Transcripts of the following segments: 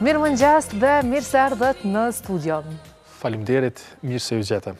Mirë më dhe mirë se ardhët në studion. Falim derit, mirë se ju gjetëm.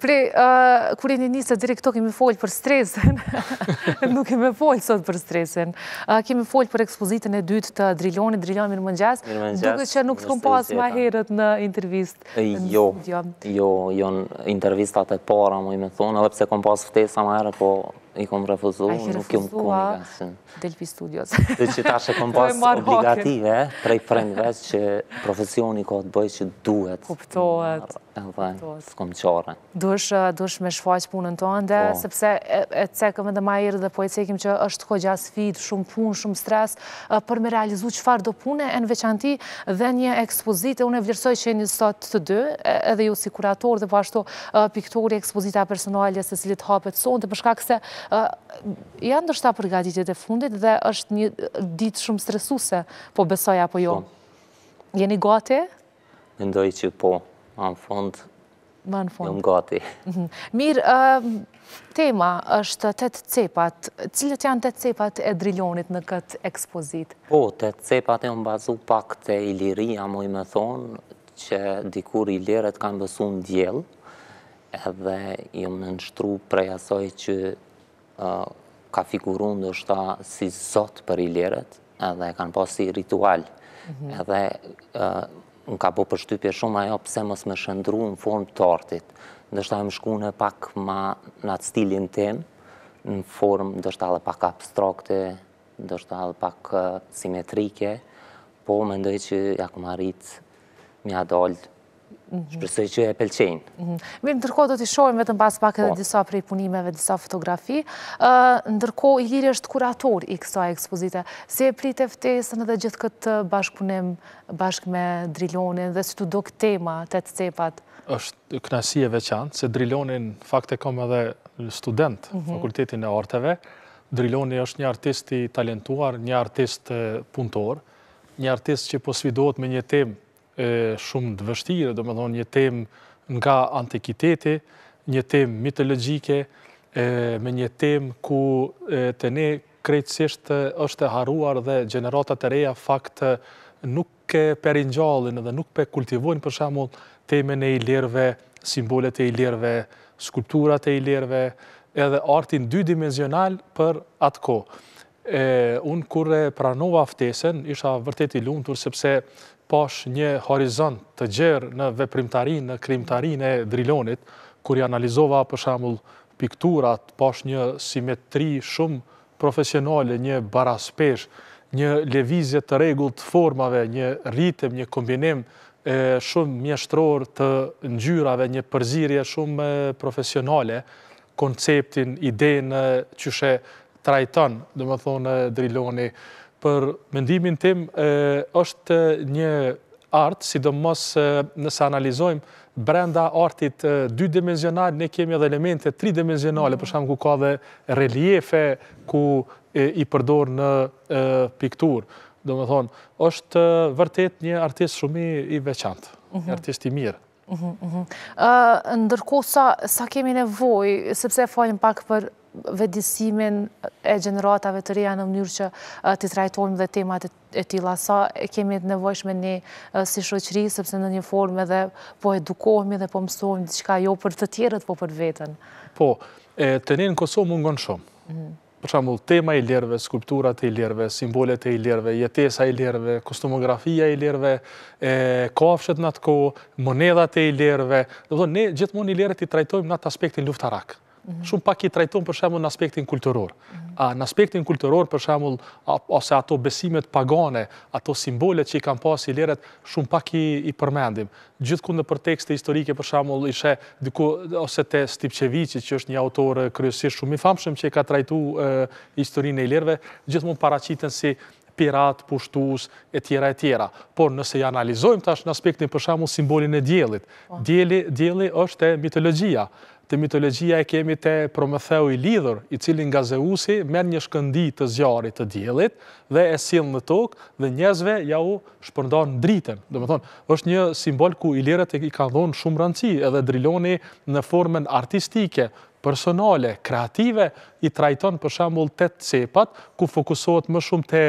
Prej, e një njësë, diri këto kemi folë për stresin. Nuk kemi folë sot për stresin. Uh, kemi folë për ekspozitën e dytë të Drilonit, Drilloni Mirë Mëngjas. Mirë Mëngjas. Dukë që nuk të kom pas ma herët në intervist. Jo, jo, jo, intervistat e para, mu i me thonë, edhe pse kom pas ftesa ma herët, po i kom refuzua, nuk jom kumë nga Studios. Dhe që ta shë kom pas obligative, prej frendve, që profesioni ka të bëjt që duhet. Kuptohet, edhe së kom qore. Dush me shfaqë punën të po. sepse e cekëm edhe ma irë dhe po e cekim që është kogja sfit, shumë punë, shumë stres, eh, për me realizu qëfar do pune, e në veçanti dhe një ekspozite, unë e vlerësoj që e një sot të dë, edhe ju si kurator dhe po ashtu eh, piktori ekspozita personalje se cilit hapet sonë, dhe përshka këse eh, janë dështa përgatitit e fundit dhe është një ditë shumë stresuse, po besoja jo? po jo. Jeni gati? Mendoj që po. Në fond, në Në më gati. Mhm. Mirë, ehm, tema është të të cepat. Cilët janë të cepat e drilonit në këtë ekspozit? Po, të cepat e më bazu pak të iliria, mu i me thonë, që dikur i kanë bësu në djelë, edhe i më nështru prej asoj që ka figuru ndështëta si zot për i liret, edhe kanë posi ritual, mhm. edhe më ka po përshtypje shumë ajo pëse mos me shëndru në formë të artit. Ndështë ajo më shku në pak ma në atë stilin tim, në formë ndështë alë pak abstrakte, ndështë alë pak simetrike, po më ndojë që ja ku marit mja dollë Mhm. Shpresoj që e pëlqenjë. Mhm. Mirë, ndërkohë do t'i shojmë vetëm pas pak edhe po. disa prej punimeve, disa fotografi. Ndërkohë, Iliri është kurator i kësa ekspozite. Si e prit e ftesën edhe gjithë këtë bashkëpunim, bashkë me drilonin dhe si të do këtë tema të të cepat? është knasi e veçanë, se drilonin, fakt e kom edhe student, mhm. fakultetin e arteve. Drilonin është një artisti talentuar, një artist punëtor, një artist që posvidohet me një temë shumë të vështirë, do më thonë një tem nga antikiteti, një tem mitologike, me një tem ku të ne krejtësisht është haruar dhe generatat e reja fakt nuk ke perinjallin dhe nuk pe kultivojnë për shamu temen e i lirve, simbolet e i lirve, skulpturat e i lirve, edhe artin dy dimensional për atë ko. Unë kërë pranova aftesen, isha vërtet i lunë, sepse pash një horizont të gjerë në veprimtarin, në krimtarin e drilonit, kur i analizova për shambull pikturat, pash një simetri shumë profesionale, një baraspesh, një levizje të regull të formave, një ritem, një kombinim shumë mjeshtror të njyrave, një përzirje shumë profesionale, konceptin, idejnë që shë trajton, dhe më thonë, drilonit, për mendimin tim, është një artë, sidomos nëse analizojmë, brenda artit dy-dimensional, ne kemi edhe elemente tri për përsham ku ka dhe reliefe ku i përdor në pikturë. Do me thonë, është vërtet një artist shumë i veçantë, mhm. një artist i mirë. Mhm, mhm. Ndërkosa, sa kemi nevoj, sepse falim pak për vedisimin e generatave të reja në mënyrë që të trajtojmë dhe temat e tila. Sa kemi të nevojshme një si shoqëri, sepse në një formë edhe po edukohemi dhe po mësojmë diqka jo për të tjerët, po për vetën. Po, të një në Kosovë mungon shumë. Mhm. Për shambull, tema i lirëve, skulpturat i lirëve, simbolet i lirëve, jetesa i lirëve, kostumografia i lirëve, kafshet në të ko, monedat i lirëve. Dhe dhe, ne gjithmon i lirët i trajtojmë në atë aspektin luftarak. Mhm. shumë pak i trajton për shemull në aspektin kulturor. Mhm. A në aspektin kulturor për shemull, ose ato besimet pagane, ato simbolet që i kam pas i liret, shumë pak i përmendim. Gjithë kundë për tekste historike për shemull, ishe dyku, ose te Stipqevici, që është një autor kryesisht shumë i famshëm që i ka trajtu historinë e lirve, gjithë mund paracitën si pirat, pushtus, e tjera, e tjera. Por nëse i analizojmë tash në aspektin për shamu simbolin e djelit, po. djeli është e mitologjia, të mitologjia e kemi të Prometheu i lidhur, i cilin nga Zeusi men një shkëndi të zjarit të djelit dhe e silë në tokë dhe njerëzve ja u në dritën. Dhe me thonë, është një simbol ku i lirët i ka dhonë shumë rëndësi edhe driloni në formën artistike, personale, kreative, i trajton për shambull të të cepat, ku fokusohet më shumë të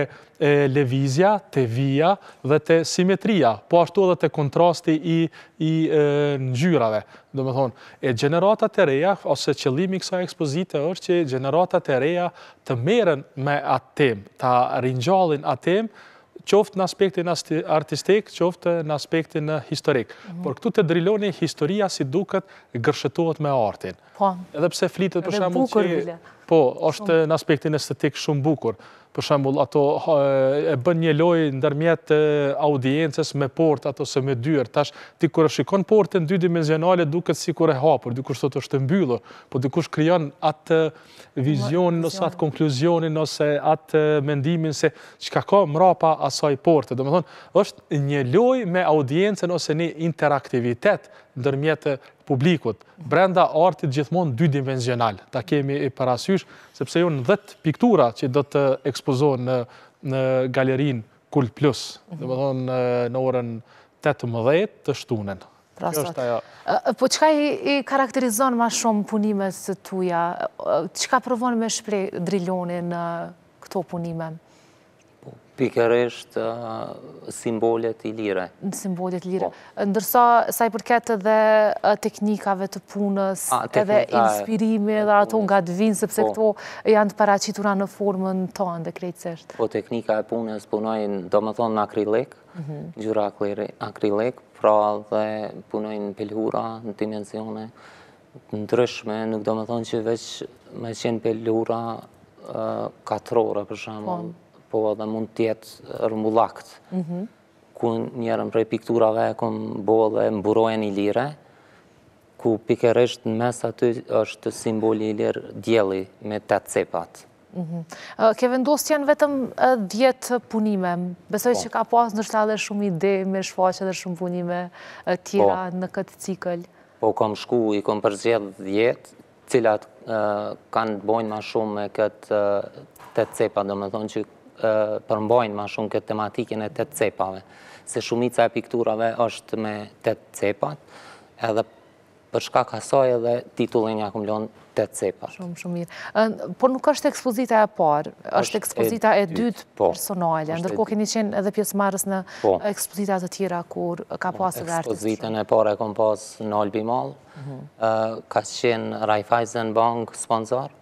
levizja, të vija dhe të simetria, po ashtu edhe të kontrasti i në gjyrave. Do me thonë, e generatat të reja, ose qëllimi kësa ekspozite është që generatat të reja të meren me atë temë, të rinjallin atë temë, qoftë në aspektin artistik, qoftë në aspektin eh, historik. Mhm. Por këtu të driloni historia si duket gërshetuot me artin. Po, edhe pëse flitet për shamu që... Po, është në aspektin estetik shumë bukur. Për shembul, ato e bën një loj në dërmjet audiences me port ato se me dyër. Tash, ti kërë shikon portin dy dimenzionale duket si kërë e hapur, dikush të sot është të mbyllur, po dikush kryon atë vizionin nëse atë konkluzionin nëse atë mendimin se që ka ka mrapa asaj porte. Dhe me thonë, është një loj me audiencën ose një interaktivitet në dërmjet publikut, brenda artit gjithmonë dy dimenzional, ta kemi i parasysh, sepse ju jo në 10 piktura që do të ekspozojnë në galerin Kult Plus, mhm. dhe më thonë në orën 18 të shtunen. Po, qka i karakterizon ma shumë punime së tuja? Qka provon me shprej drilonin në këto punime? pikërësht simbolet i lire. Në simbolet i lire. Po. Ndërsa, saj përket edhe teknikave të punës, edhe inspirimi dhe ato nga të vinë, sepse po. këto janë të paracitura në formën tonë dhe krejtësështë. Po, teknika e punës punojnë, do më thonë, në akrilik, mhm. gjyra akrilik, pra dhe punojnë pëllhura në dimensione në nuk do më thonë që veç me qenë pëllhura katrora, për shumë, po edhe mund tjetë rëmbullakt, mhm. ku njërën prej pikturave e kom bo dhe mburojen i lire, ku pikerisht në mes aty është simboli i lirë djeli me mhm. të cepat. Ke vendos që janë vetëm djetë punime, besoj po. që ka pas nështë edhe shumë ide me shfaqe dhe shumë punime tjera po. në këtë cikëll. Po, kom shku, i kom përgjedh djetë, cilat kanë të bojnë ma shumë me këtë të cepat, do me thonë që përmbojnë ma shumë këtë tematikin e tëtë cepave, se shumica e pikturave është me tëtë cepat, edhe përshka kasoj edhe titullin ja kumë lënë tëtë cepat. Shumë, shumë mirë. Por nuk është ekspozita e parë, është ekspozita e dytë po, personale, ndërko keni qenë edhe pjesë marës në po. ekspozita të tjera, kur ka po, pasë dhe artës Ekspozitën e parë e kom pasë në Olbimall, mhm. ka qenë Raiffeisen Bank sponsorë,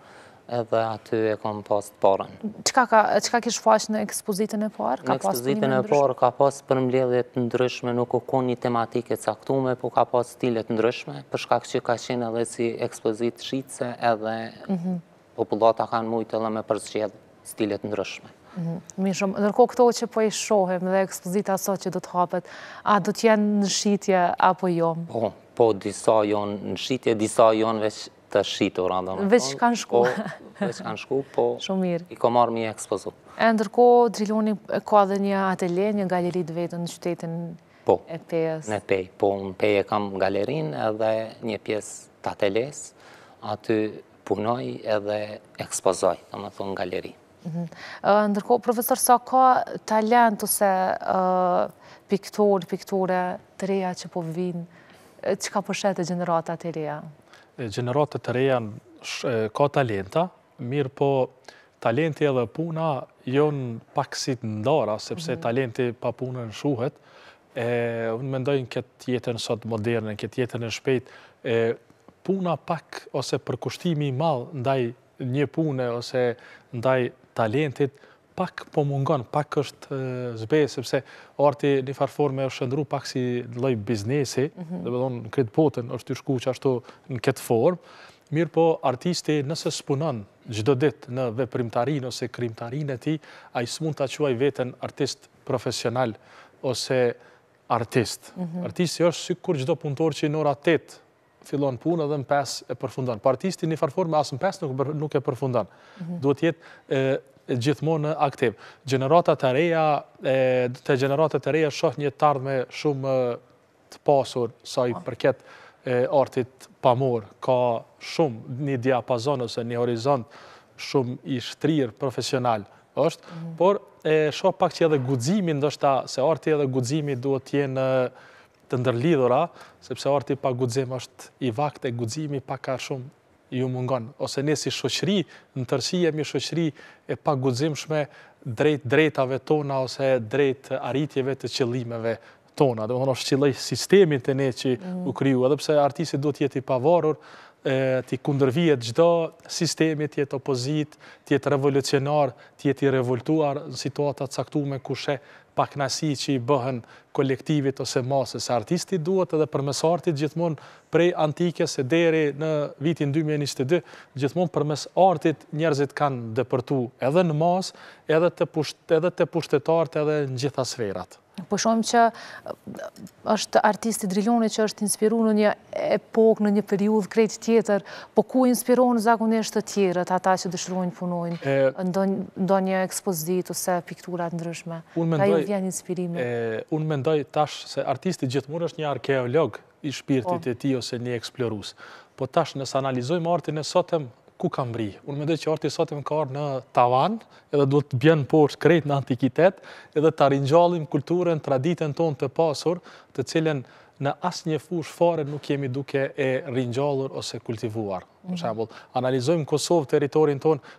edhe aty e kom pas të parën. Qka kish fash në ekspozitën e parë? Në ekspozitën e parë ka pas për mbledhjet ndryshme, nuk u kon një tematike caktume, po ka pas stilet ndryshme, përshka që ka qenë edhe si ekspozitë shqitëse edhe mhm. populata kanë mujtë edhe me përzgjedhë stilet ndryshme. Mhm. Mishëm, nërko këto që po e shohem dhe ekspozitë aso që do të hapet, a do të jenë në shqitje apo jo? Po, po disa jonë në shqitje, disa jonë veç të që kanë shku. Vecë që kanë shku, po, po i ko marrë mi ekspozu. E ndërko, Driloni, e dhe një atelje, një galerit vetë në qytetin po, e pejës? Po, në pejë. Po, në pejë e kam galerin edhe një pjesë të ateles, aty punoj edhe ekspozoj, të më thunë galeri. Mhm. Ndërko, profesor, sa ka talent ose piktori, piktore të reja që po vinë, që ka përshetë e po gjënëratat e reja? Gjeneratët të reja ka talenta, mirë po talenti edhe puna jonë pak si të ndara, sepse mhm. talenti pa punën shuhet. Unë mendojnë këtë jetën sot modernë, këtë jetën e shpejt, puna pak ose përkushtimi malë ndaj një pune ose ndaj talentit, pak po mungon, pak është zbej, sepse arti një farforme është shëndru pak si loj biznesi, mhm. dhe bedonë në kretë botën është të shku që ashtu në këtë formë, mirë po artisti nëse spunon gjdo ditë në veprimtarin ose krimtarin e ti, a i së mund të quaj vetën artist profesional ose artist. Mhm. Artisti është si kur gjdo punëtor që i nora 8 fillon punë edhe në 5 e përfundan. Po artisti një farforme asë në 5 nuk e përfundan. Mhm. Duhet jetë gjithmonë aktiv. Gjenerata të reja, të gjenerata të reja shohë një tardhme shumë të pasur sa i përket artit pamur. Ka shumë një diapazon ose një horizont shumë i shtrirë profesional është, mhm. por shohë pak që edhe gudzimi, ndoshta se arti edhe gudzimi duhet tjenë të ndërlidhura, sepse arti pa gudzim është i vakte, gudzimi pa ka shumë ju mungon, ose ne si shoqëri, në tërsi jemi shoqëri e pa guzimshme drejt drejtave tona, ose drejt arritjeve të qëllimeve tona. Dhe më nështë qëllëj sistemin të ne që u mm. kryu, edhepse artisit do tjeti pavarur, t'i kundërvijet gjdo sistemi, t'jetë opozit, t'jetë revolucionar, t'jetë i revoltuar në situatat saktume kushe paknasi që i bëhen kolektivit ose masës. Artistit duhet edhe përmës artit gjithmon prej antike se deri në vitin 2022 gjithmon përmës artit njerëzit kanë dëpërtu edhe në masë edhe të pushtetartë edhe në gjitha sferatë. Po shumë që uh, është artisti Drilloni që është inspiru në një epok, në një periud, krejt tjetër, po ku inspiru në zakonisht të tjerët ata që dëshrujnë punojnë, ndo një ekspozit ose pikturat ndryshme? Unë mendoj tash se artisti gjithmur është një arkeolog i shpirtit po. e ti ose një eksplorus. Po tash nësë analizojmë artin e sotem, ku kam bri. Unë mendoj që arti sot ka më në tavan, edhe duhet të bjenë poshtë krejt në antikitet, edhe të rinjallim kulturën, traditën tonë të pasur, të cilën në asë një fush fare nuk jemi duke e rinjallur ose kultivuar. Për mhm. shembol, analizojmë Kosovë, teritorin tonë,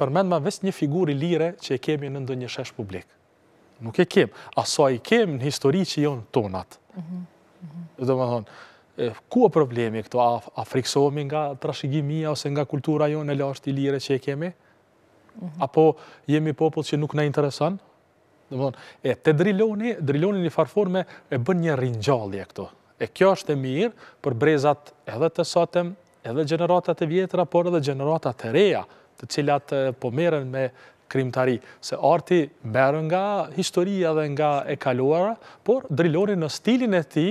përmendma vesë një figuri lire që e kemi në ndë një shesh publik. Nuk e kem, aso a i në histori që jonë tonat. Dhe mhm. më mhm. thonë, ku e problemi këto a friksohemi nga trashigimia ose nga kultura jo në lasht i lire që e kemi? Mhm. Apo jemi popull që nuk në interesan? E te driloni, driloni një farforme e bën një rinjallje këto. E kjo është e mirë për brezat edhe të sotem, edhe generatat e vjetra, por edhe generatat e reja, të cilat po me krimtari. Se arti merë nga historia dhe nga e kaluara, por driloni në stilin e ti,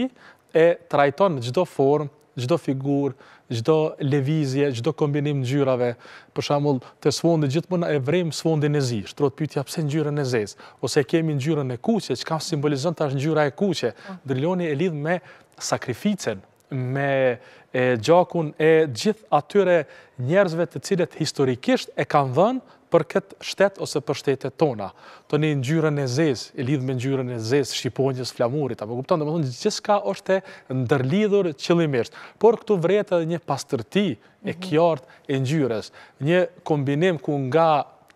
e trajton në gjdo form, gjdo figurë, gjdo levizje, gjdo kombinim në gjyrave, për shamull të sfondi, gjithë e vrem sfondi në zi, shtrot pytja pëse në e në zez, ose kemi në e në kuqe, që ka simbolizën të ashtë në e kuqe, drilloni e po. lidhë me sakrificen, me gjakun e gjithë atyre njerëzve të cilet historikisht e kanë dhenë, për këtë shtetë ose për shtetët tona. Të një njërën e zezë, e lidhë me njërën e zezë, shqiponjës, flamurit, apo kuptonë, dhe më thonë, gjithë ka është e ndërlidhur qëllimisht. Por këtu vretë edhe një pastërti, e mhm. kjartë, e njërës. Një kombinim ku nga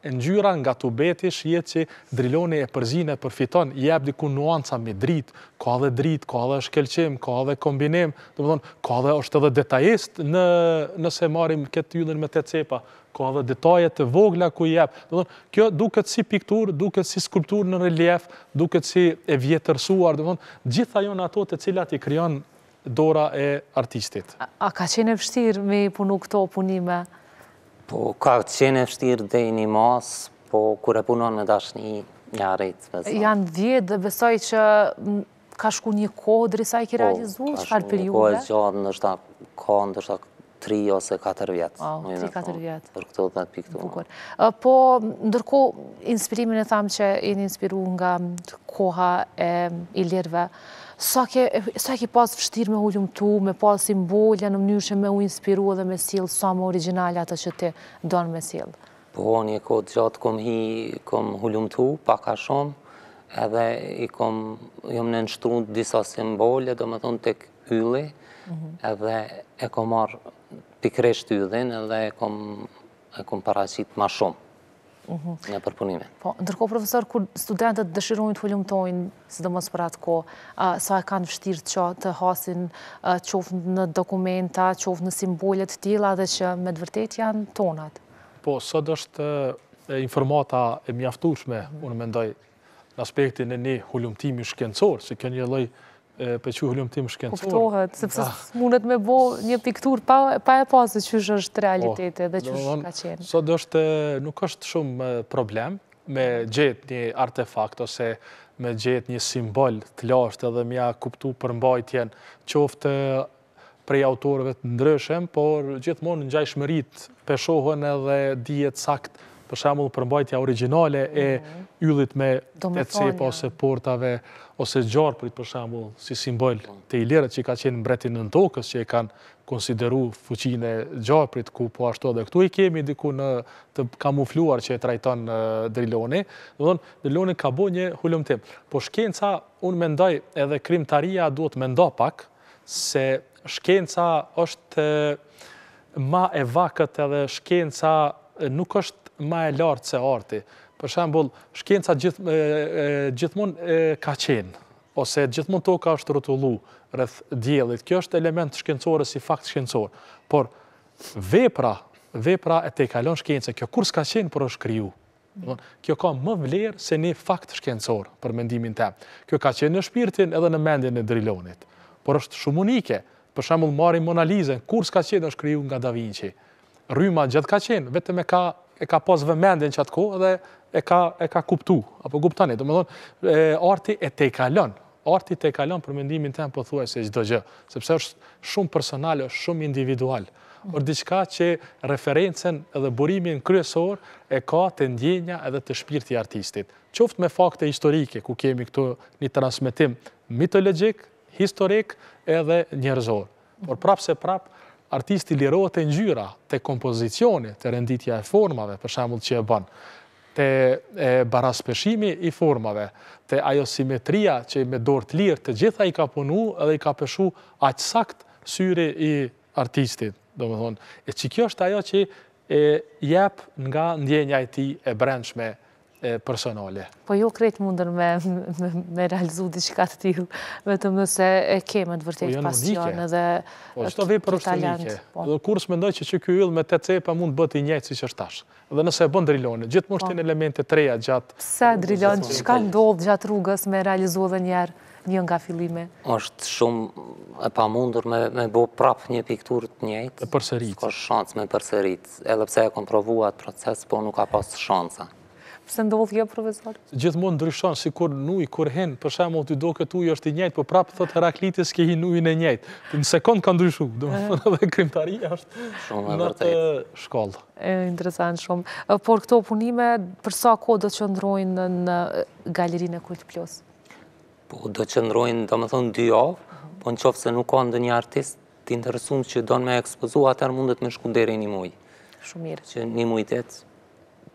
ngjyra nga tubeti shihet që driloni e përzinë e përfiton, jep diku nuanca me dritë, ka edhe dritë, ka edhe shkelqim, ka edhe kombinim, do të thonë ka edhe është edhe detajist në nëse marrim këtë jullin me të cepa, ka edhe detaje të vogla ku jep. Do të thonë kjo duket si pikturë, duket si skulptur në relief, duket si e vjetërsuar, do të thonë gjitha janë ato të cilat i krijon dora e artistit. A, ka qenë e vështirë me punu këto punime? Po, ka të qenë e fështirë dhe një masë, po, kur e punon me dashni, një një arejtë, besoj. Janë djetë dhe besoj që ka shku një kohë drisa i kërë realizu, që farë periude? Po, ka shku një kohë gjatë, në është ta ose 4 vjetë. 3-4 po, vjetë. Për këto për për Bukur. Po, ndërku inspirimin e thamë që për inspiru nga koha e për sa ke pas fështirë me hullum tu, me pas simbolja në mënyrë që me u inspiru dhe me silë, sa më originalja të që ti donë me silë? Po, një kodë gjatë kom hi, kom hullum tu, paka shumë, edhe i kom, jom në nështru në disa simbolje, do më thonë të këllë, mhm. edhe e kom marë pikresht të ydhin, edhe e kom paracit ma shumë. Mhm. një përpunime. Po, ndërko, profesor, kur studentët dëshirojnë të volumtojnë, si dëmës për atë ko, sa e kanë vështirë që të hasin qofë në dokumenta, qofë në simbolet tila dhe që me dëvërtet janë tonat? Po, sot është informata e mjaftushme, mhm. unë mendoj, në aspektin e një volumtimi shkencor, si kënë një lojë për që hullum tim shkencor. Kuptohet, sepse ah. mundet me bo një piktur pa e pasë që është është realitetet oh, dhe që është ka qenë. Sot është nuk është shumë problem me gjithë një artefakt ose me gjithë një simbol të lasht edhe mja kuptu për mbajtjen qoftë prej autorëve të ndryshem, por gjithmonë në gjajshmërit pëshohën edhe dijet sakt për shemullë përmbajtja originale e mhm. yllit me të cepa ose portave ose Gjarprit për shambull, si simbol të i lirët që ka qenë mbretin në tokës, që e kanë konsideru e Gjarprit, ku po ashtu edhe këtu i kemi diku në të kamufluar që e trajton Driloni, dhe dhënë, Driloni ka bo një hullumtim. Po shkenca, unë mendoj edhe krimtaria duhet mendo pak, se shkenca është ma e vakët edhe shkenca nuk është ma e lartë se arti për shembol, shkenca gjithmon ka qenë, ose gjithmon to ka është rëtullu rëth djelit. Kjo është element shkencore si fakt shkencore. Por, vepra, vepra e te kalon shkence, kjo kur s'ka qenë për është kryu. Kjo ka më vlerë se një fakt shkencor për mendimin të. Kjo ka qenë në shpirtin edhe në mendin e drilonit. Por është shumë unike, për shemull marim monalizën, kur s'ka qenë është kryu nga Da Vinci. Ryma gjithë ka qenë, vetëm e ka e ka pas vëmendin që atë kohë dhe e ka, e ka kuptu, apo kuptani. Do më thonë, e, arti e te kalon, arti te kalon për mendimin të në pëthuaj po se gjithë gjë, sepse është shumë personal, është shumë individual. Por diçka që referencen edhe burimin kryesor e ka të ndjenja edhe të shpirti artistit. Qoftë me fakte historike, ku kemi këtu një transmitim mitologik, historik edhe njerëzor. Por prapë se prapë, artisti lirohet të njyra, të kompozicioni, të renditja e formave, për shemull që e bënë, të baraspeshimi i formave, të ajo simetria që me dorë lirë të gjitha i ka punu edhe i ka pëshu aqësakt sakt syri i artistit, do më thonë. E që kjo është ajo që jep nga ndjenja i ti e brendshme, personale. Po jo kret mundër me realizu diqka të tijlë, vetëm nëse e kemë të vërtet po jo, pasion dhe të talentë. Dhe kur së mendoj që që kjo yllë me të cepa mund të bëti njëjtë si që është tashë. Dhe nëse e bënë drilonë, gjithë mund po. shtinë të treja gjatë... Pse drilonë, që ka ndodhë gjatë rrugës me realizu dhe njerë një nga filime? është shumë e pa mundur me bo prapë një piktur të njëjtë. E përserit. Ko shansë me përserit. Edhe pse e kontrovuat proces, po nuk ka pas shansa. Se ndodhë kjo profesor? Gjithmonë ndryshon, si kur nuj, kur hen, për shemë o të do këtë uj është i njëjtë, për po prapë thotë Heraklitis ke hi nujën e njëjtë. Në sekundë ka ndryshu, dhe më thënë eh. dhe krymtaria është në të shkollë. E, interesant shumë. Por këto punime, përsa ko do të qëndrojnë në galerinë e kultë plus? Po, do të qëndrojnë, do më thënë, dy avë, po në qofë se nuk ka ndë një artist të interesumë që do në me ekspozu, atër mundet me shkundere një mujë. mirë. Që një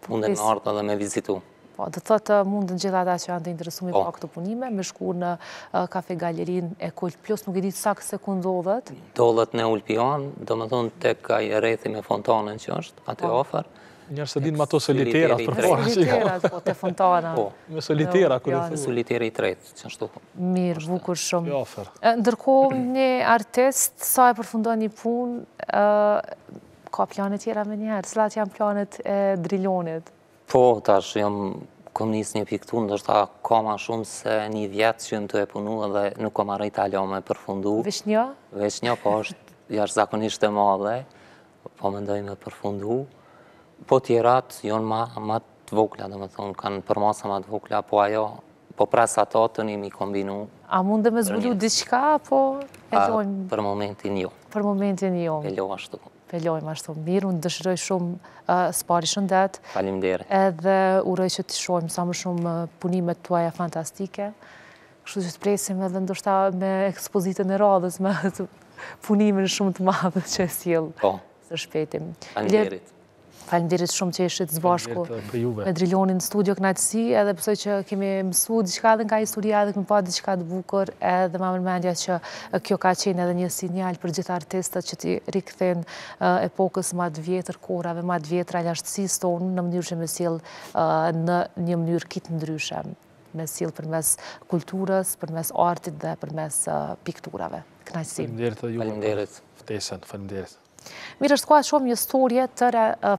funde në artë dhe me vizitu. Po, dhe të të uh, mund të gjitha ta që janë të interesumi po këtë punime, me shku në kafe uh, galerin e Kult Plus, nuk e ditë sa këse ku ndodhet? Dodhet në Ulpion, do më thonë të ka i me fontanën që është, atë e ofer. Njërë se dinë më ato solitera, për po, të fontana. Po, me solitera, kërë Solitera i tretë, që nështu. Po. Mirë, bukur shumë. Uh, Ndërko, një artist, sa e përfundo një punë, ka planet tjera me njerë, cilat janë planet drilonit? Po, tash, jam kom njës një piktu, ta ka ma shumë se një vjetë që jëmë të e punu edhe nuk kom arrejt alo me përfundu. Vesh një? Vesh një, po është jashtë zakonisht e madhe, po më ndoj me përfundu. Po tjerat jonë ma të vokla, dhe me thonë, kanë për masa ma të vokla, po ajo, po presa ta të një mi kombinu. A mund dhe me zbulu diqka, po e Për momentin jo. Për momentin jo. E lo ashtu apelojmë ashtu mirë, unë dëshiroj shumë spari shëndet. Falim dirë. Edhe uroj që të shojmë sa më shumë punimet tuaja fantastike. Kështu që të presim edhe ndoshta me ekspozitën e radhës, me punimin shumë të madhë që e s'jelë. Po. Së shpetim. Falim dirit. Falemderit shumë që ishtë të zbashku me drilonin në studio kënaqësi, edhe pësoj që kemi mësu diqka dhe nga historia dhe kemi pa diqka të bukur, edhe ma mërmendja që kjo ka qenë edhe një sinjal për gjitha artistët që ti rikëthen epokës ma të vjetër, korave ma të vjetër, aljashtësi stonë në mënyrë që me në një mënyrë kitë ndryshe, me sil për mes kulturës, për mes artit dhe për mes pikturave. Kënaqësi. Falemderit. Mirë është kua shumë një storje tëre